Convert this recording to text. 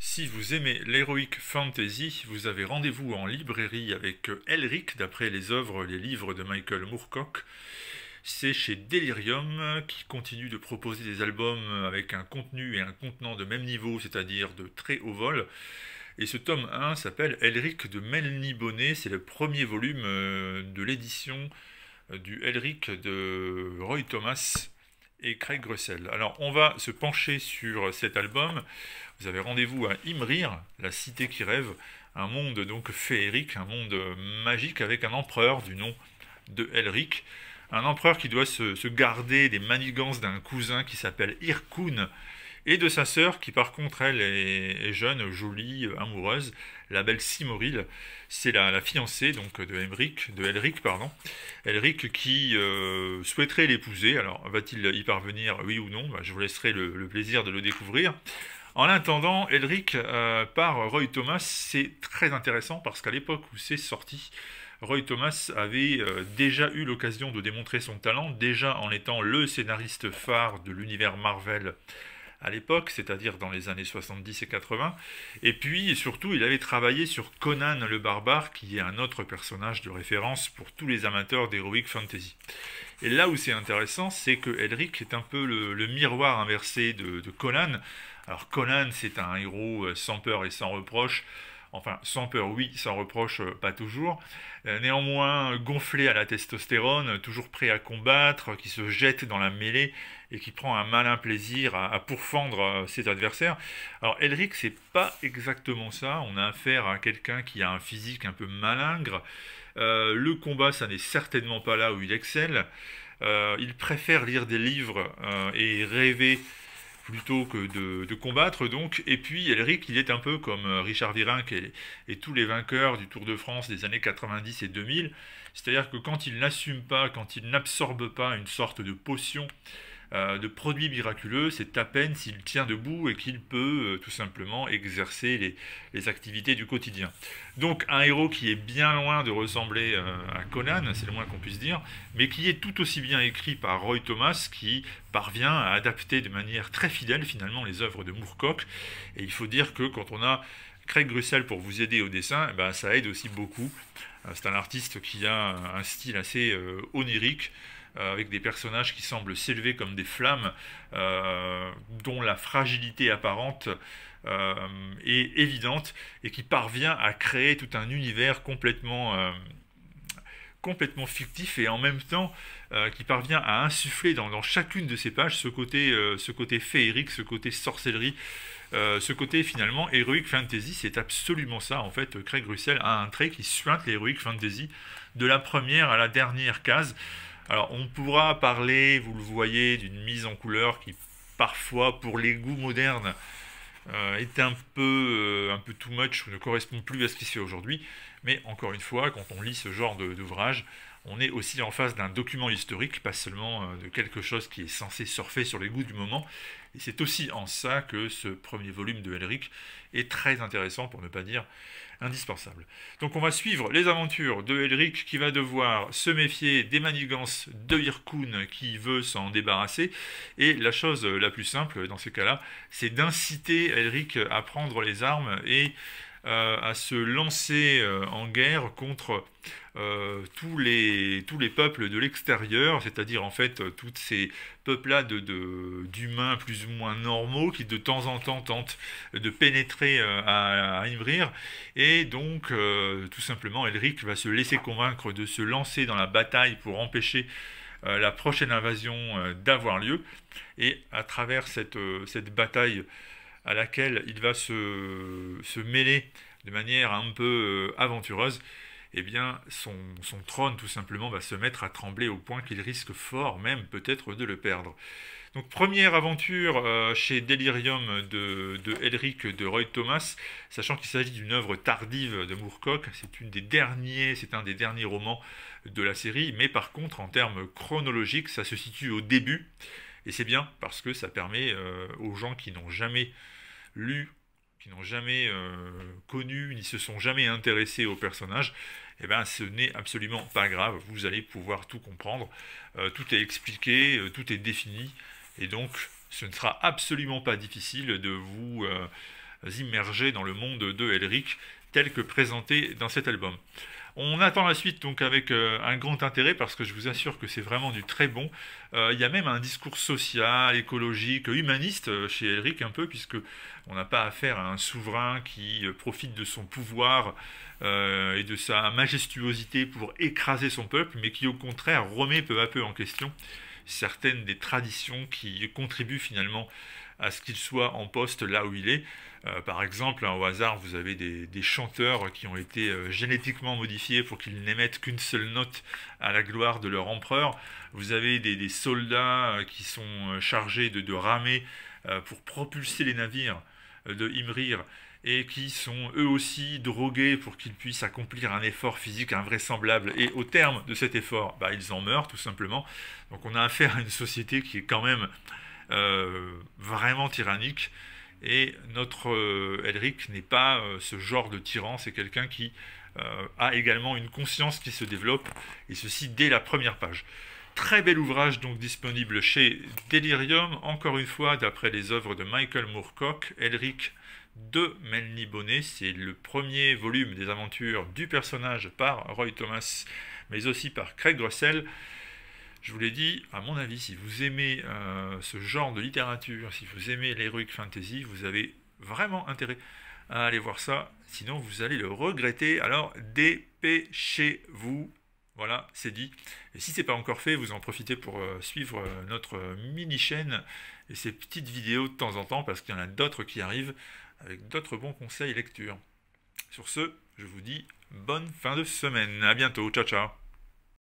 Si vous aimez l'Heroic Fantasy, vous avez rendez-vous en librairie avec Elric, d'après les œuvres, les livres de Michael Moorcock. C'est chez Delirium qui continue de proposer des albums avec un contenu et un contenant de même niveau, c'est-à-dire de très haut vol. Et ce tome 1 s'appelle Elric de Melny Bonnet, c'est le premier volume euh, de l'édition euh, du Elric de Roy Thomas et Craig Russell. Alors, on va se pencher sur cet album. Vous avez rendez-vous à Imrir, la cité qui rêve, un monde donc féerique, un monde magique avec un empereur du nom de Elric, un empereur qui doit se, garder des manigances d'un cousin qui s'appelle Irkun, et de sa sœur, qui par contre, elle, est, jeune, jolie, euh, amoureuse, la belle Simoril. C'est la, fiancée donc de Elric, de Elric, pardon. Elric qui euh, souhaiterait l'épouser. Alors, va-t-il y parvenir, oui ou non bah, Je vous laisserai le, plaisir de le découvrir. En attendant, Elric euh, par Roy Thomas, c'est très intéressant parce qu'à l'époque où c'est sorti, Roy Thomas avait déjà eu l'occasion de démontrer son talent, déjà en étant le scénariste phare de l'univers Marvel à l'époque, c'est-à-dire dans les années 70 et 80. Et puis, surtout, il avait travaillé sur Conan le Barbare, qui est un autre personnage de référence pour tous les amateurs d'Heroic Fantasy. Et là où c'est intéressant, c'est que Elric est un peu le, miroir inversé de Conan. Alors Conan, c'est un héros euh, sans peur et sans reproche, enfin sans peur oui, sans reproche euh, pas toujours, euh, néanmoins gonflé à la testostérone, toujours prêt à combattre, qui se jette dans la mêlée et qui prend un malin plaisir à, pourfendre euh, ses adversaires. Alors Elric, c'est pas exactement ça, on a affaire à quelqu'un qui a un physique un peu malingre, le combat, ça n'est certainement pas là où il excelle, il préfère lire des livres et rêver plutôt que de, combattre donc. Et puis Elric, il est un peu comme euh, Richard Virenque et, et tous les vainqueurs du Tour de France des années 90 et 2000, c'est-à-dire que quand il n'assume pas, quand il n'absorbe pas une sorte de potion euh, de produits miraculeux, c'est à peine s'il tient debout et qu'il peut euh, tout simplement exercer les, activités du quotidien. Donc un héros qui est bien loin de ressembler euh, à Conan, c'est le moins qu'on puisse dire, mais qui est tout aussi bien écrit par Roy Thomas, qui parvient à adapter de manière très fidèle finalement les œuvres de Moorcock. Et il faut dire que quand on a Craig Russell, pour vous aider au dessin, eh ben, ça aide aussi beaucoup. Euh, c'est un artiste qui a un style assez euh, onirique, euh, avec des personnages qui semblent s'élever comme des flammes, dont la fragilité apparente est évidente, et qui parvient à créer tout un univers complètement complètement fictif et en même temps euh, qui parvient à insuffler dans, chacune de ses pages ce côté, euh, ce côté féerique, ce côté sorcellerie, euh, ce côté finalement héroïque fantasy, c'est absolument ça en fait. Craig Russell a un trait qui suinte l'héroïque fantasy de la première à la dernière case. Alors on pourra parler, vous le voyez, d'une mise en couleur qui parfois pour les goûts modernes euh, est un peu, euh, un peu too much ou ne correspond plus à ce qui se fait aujourd'hui. Mais encore une fois, quand on lit ce genre d'ouvrage, on est aussi en face d'un document historique, pas seulement euh, de quelque chose qui est censé surfer sur les goûts du moment. Et c'est aussi en ça que ce premier volume de Elric est très intéressant, pour ne pas dire indispensable. Donc on va suivre les aventures de Elric qui va devoir se méfier des manigances de Irkun qui veut s'en débarrasser. Et la chose la plus simple dans ce cas-là, c'est d'inciter Elric à prendre les armes et euh, à se lancer euh, en guerre contre euh, tous, les, tous les peuples de l'extérieur, c'est-à-dire en fait toutes ces peuplades d'humains de, plus ou moins normaux qui de temps en temps tentent de pénétrer à, à Et donc, tout simplement, Elric va se laisser convaincre de se lancer dans la bataille pour empêcher la prochaine invasion d'avoir lieu. Et à travers cette, cette bataille à laquelle il va se, mêler de manière un peu euh, aventureuse, eh bien, son, trône, tout simplement, va se mettre à trembler au point qu'il risque fort même peut-être de le perdre. Donc, première aventure euh, chez Delirium de, de Elric de Roy Thomas, sachant qu'il s'agit d'une œuvre tardive de Moorcock. C'est une des derniers, c'est un des derniers romans de la série, mais par contre, en termes chronologiques, ça se situe au début et c'est bien parce que ça permet euh, aux gens qui n'ont jamais lu, qui n'ont jamais euh, connu, ni se sont jamais intéressés au personnage, eh ben, ce n'est absolument pas grave. Vous allez pouvoir tout comprendre. Euh, tout est expliqué, tout est défini. Et donc, ce ne sera absolument pas difficile de vous immerger dans le monde de Elric tel que présenté dans cet album. On attend la suite donc avec euh, un grand intérêt parce que je vous assure que c'est vraiment du très bon. Euh, il y a même un discours social, écologique, humaniste euh, chez Elric un peu puisque on n'a pas affaire à un souverain qui profite de son pouvoir et de sa majestuosité pour écraser son peuple, mais qui au contraire remet peu à peu en question certaines des traditions qui contribuent finalement à ce qu'il soit en poste là où il est. Euh, par exemple, hein, au hasard, vous avez des, chanteurs qui ont été euh, génétiquement modifiés pour qu'ils n'émettent qu'une seule note à la gloire de leur empereur. Vous avez des, soldats euh, qui sont chargés de, ramer pour propulser les navires de Imrir et qui sont eux aussi drogués pour qu'ils puissent accomplir un effort physique invraisemblable. Et au terme de cet effort, bah, ils en meurent tout simplement. Donc on a affaire à une société qui est quand même euh, vraiment tyrannique. Et notre euh, Elric n'est pas euh, ce genre de tyran, c'est quelqu'un qui a également une conscience qui se développe, et ceci dès la première page. Très bel ouvrage donc disponible chez Delirium, encore une fois d'après les œuvres de Michael Moorcock, Elric de Melny Bonnet, c'est le premier volume des aventures du personnage par Roy Thomas, mais aussi par Craig Russell. Je vous l'ai dit, à mon avis, si vous aimez euh, ce genre de littérature, si vous aimez l'héroïque fantasy, vous avez vraiment intérêt à aller voir ça. Sinon, vous allez le regretter. Alors, dépêchez-vous. Voilà, c'est dit. Et si ce n'est pas encore fait, vous en profitez pour euh, suivre euh, notre mini-chaîne et ces petites vidéos de temps en temps, parce qu'il y en a d'autres qui arrivent avec d'autres bons conseils lecture. lectures. Sur ce, je vous dis bonne fin de semaine. À bientôt. Ciao, ciao.